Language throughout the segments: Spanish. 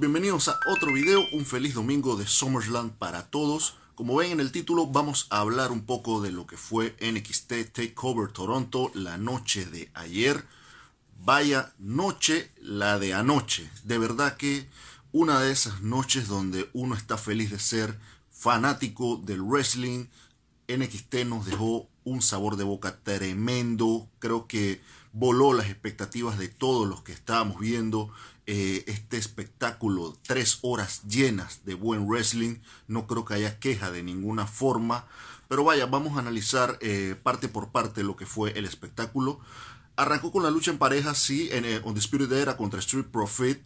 bienvenidos a otro video, un feliz domingo de Summerland para todos. Como ven en el título, vamos a hablar un poco de lo que fue NXT Takeover Toronto la noche de ayer. Vaya noche, la de anoche. De verdad que una de esas noches donde uno está feliz de ser fanático del wrestling. NXT nos dejó un sabor de boca tremendo. Creo que voló las expectativas de todos los que estábamos viendo eh, este espectáculo, tres horas llenas de buen wrestling, no creo que haya queja de ninguna forma, pero vaya, vamos a analizar eh, parte por parte lo que fue el espectáculo. Arrancó con la lucha en pareja, sí, en eh, On the Spirit Era contra Street Profit.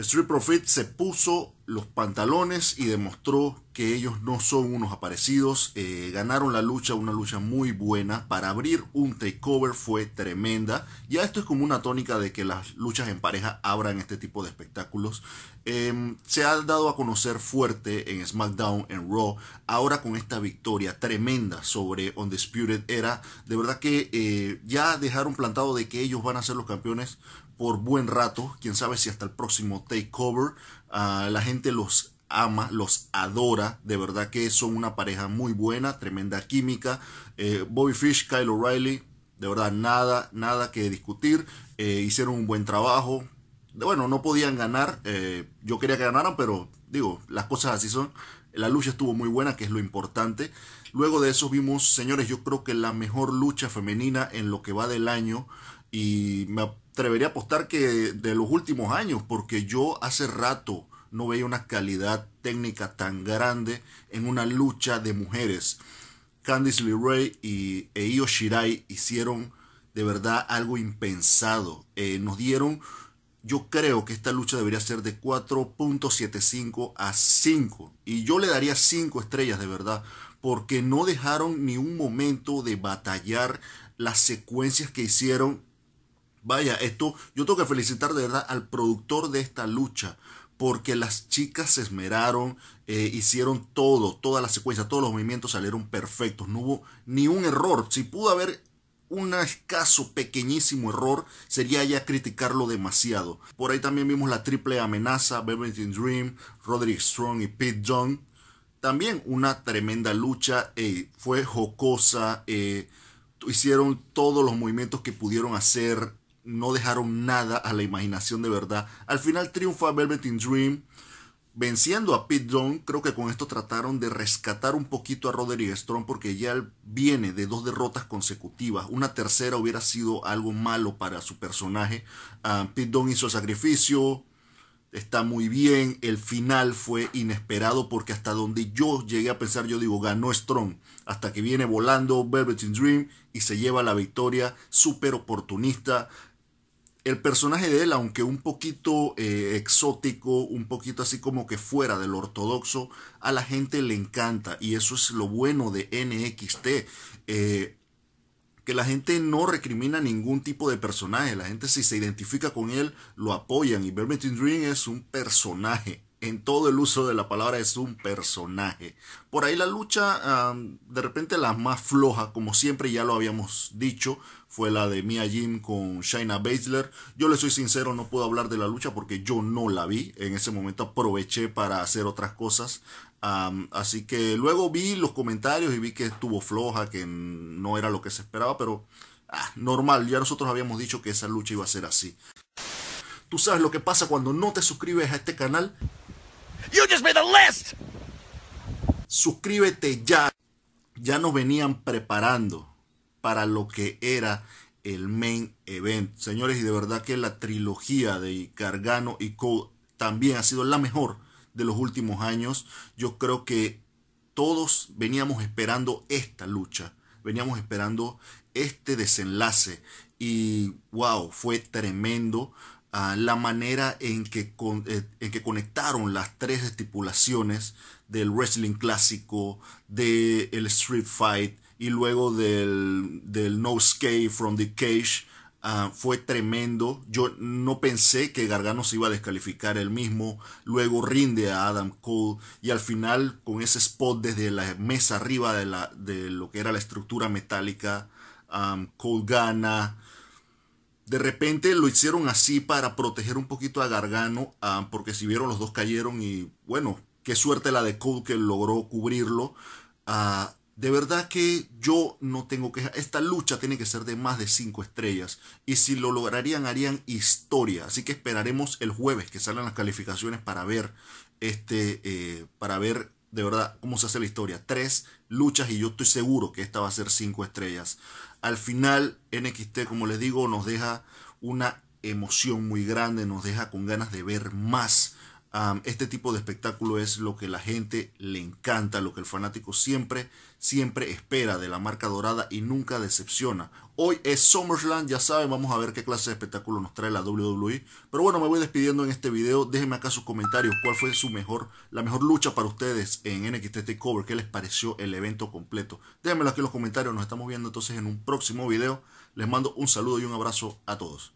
Street Profit se puso los pantalones y demostró que ellos no son unos aparecidos. Eh, ganaron la lucha, una lucha muy buena. Para abrir un takeover fue tremenda. Ya esto es como una tónica de que las luchas en pareja abran este tipo de espectáculos. Em, se ha dado a conocer fuerte en SmackDown, en Raw. Ahora con esta victoria tremenda sobre Undisputed Era. De verdad que eh, ya dejaron plantado de que ellos van a ser los campeones por buen rato, quién sabe si hasta el próximo takeover. Ah, la gente los ama, los adora, de verdad que son una pareja muy buena, tremenda química. Eh, Bobby Fish, Kyle O'Reilly, de verdad nada, nada que discutir. Eh, hicieron un buen trabajo. Bueno, no podían ganar, eh, yo quería que ganaran, pero digo, las cosas así son. La lucha estuvo muy buena, que es lo importante. Luego de eso vimos, señores, yo creo que la mejor lucha femenina en lo que va del año. Y me, atrevería a apostar que de, los últimos años, porque yo hace rato no veía una calidad técnica tan grande en una lucha de mujeres. Candice LeRae y e Io Shirai hicieron de verdad algo impensado. Eh, nos dieron, yo creo que esta lucha debería ser de 4.75 a 5. Y yo le daría 5 estrellas de verdad, porque no dejaron ni un momento de batallar las secuencias que hicieron Vaya, esto yo tengo que felicitar de verdad al productor de esta lucha, porque las chicas se esmeraron, eh, hicieron todo, toda la secuencia, todos los movimientos salieron perfectos, no hubo ni un error. Si pudo haber un escaso, pequeñísimo error, sería ya criticarlo demasiado. Por ahí también vimos la triple amenaza, Beverly Dream, Roderick Strong y Pete Dunne. También una tremenda lucha, eh, fue jocosa, eh, hicieron todos los movimientos que pudieron hacer, no dejaron nada a la imaginación de verdad. Al final triunfa Velvet Dream, venciendo a Pete Dunne. Creo que con esto trataron de rescatar un poquito a Roderick Strong porque ya viene de dos derrotas consecutivas. Una tercera hubiera sido algo malo para su personaje. Ah, Pete Dunne hizo el sacrificio. Está muy bien, el final fue inesperado porque hasta donde yo llegué a pensar, yo digo, ganó Strong, hasta que viene volando Velvet Dream y se lleva la victoria, súper oportunista, el personaje de él, aunque un poquito eh, exótico, un poquito así como que fuera del ortodoxo, a la gente le encanta. Y eso es lo bueno de NXT. Eh, que la gente no recrimina ningún tipo de personaje. La gente si se identifica con él, lo apoyan. Y Bermetin Dream es un personaje en todo el uso de la palabra es un personaje. Por ahí la lucha, de repente la más floja, como siempre ya lo habíamos dicho, fue la de Mia Jim con Shaina Baszler. Yo le soy sincero, no puedo hablar de la lucha porque yo no la vi. En ese momento aproveché para hacer otras cosas. así que luego vi los comentarios y vi que estuvo floja, que no era lo que se esperaba, pero ah, normal, ya nosotros habíamos dicho que esa lucha iba a ser así. Tú sabes lo que pasa cuando no te suscribes a este canal. You just made the list. Suscríbete ya. Ya nos venían preparando para lo que era el main event. Señores, y de verdad que la trilogía de Gargano y Cole también ha sido la mejor de los últimos años. Yo creo que todos veníamos esperando esta lucha, veníamos esperando este desenlace y wow, fue tremendo. Ah, la manera en que, eh, en que conectaron las tres estipulaciones del wrestling clásico, del el street fight y luego del, no Escape from the cage. Ah, fue tremendo. Yo no pensé que Gargano se iba a descalificar él mismo. Luego rinde a Adam Cole. Y al final, con ese spot desde la mesa arriba de, la, de lo que era la estructura metálica, ah, Cole gana. De repente lo hicieron así para proteger un poquito a Gargano, ah, porque si vieron los dos cayeron y bueno, qué suerte la de Cole que logró cubrirlo. Ah, de verdad que yo no tengo que... Esta lucha tiene que ser de más de 5 estrellas. Y si lo lograrían, harían historia. Así que esperaremos el jueves que salgan las calificaciones para ver este. Eh, para ver de verdad cómo se hace la historia. Tres luchas y yo estoy seguro que esta va a ser cinco estrellas. Al final, NXT, como les digo, nos deja una emoción muy grande, nos deja con ganas de ver más este tipo de espectáculo es lo que la gente le encanta, lo que el fanático siempre, siempre espera de la marca dorada y nunca decepciona. Hoy es SummerSlam, ya saben, vamos a ver qué clase de espectáculo nos trae la WWE. Pero bueno, me voy despidiendo en este video. Déjenme acá sus comentarios, cuál fue su mejor, la mejor lucha para ustedes en NXT Cover, qué les pareció el evento completo. Déjenmelo aquí en los comentarios, nos estamos viendo entonces en un próximo video. Les mando un saludo y un abrazo a todos.